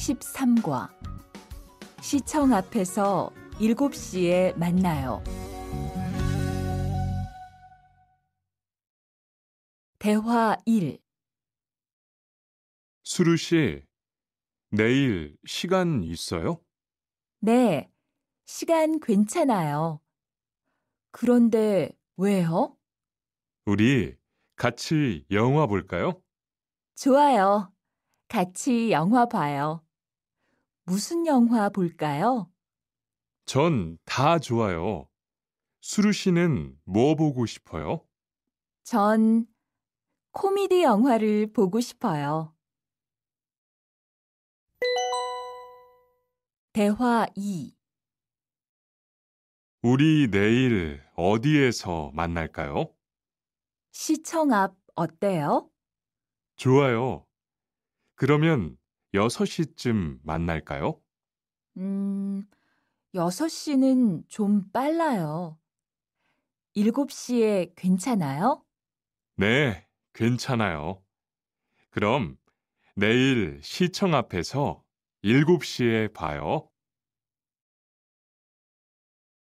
13과 시청 앞에서 7시에 만나요. 대화 1 수루 씨, 내일 시간 있어요? 네, 시간 괜찮아요. 그런데 왜요? 우리 같이 영화 볼까요? 좋아요. 같이 영화 봐요. 무슨 영화 볼까요? 전 다 좋아요. 수루 씨는 뭐 보고 싶어요? 전 코미디 영화를 보고 싶어요. 대화 2 우리 내일 어디에서 만날까요? 시청 앞 어때요? 좋아요. 그러면 6시쯤 만날까요? 음, 6시는 좀 빨라요. 7시에 괜찮아요? 네, 괜찮아요. 그럼 내일 시청 앞에서 7시에 봐요.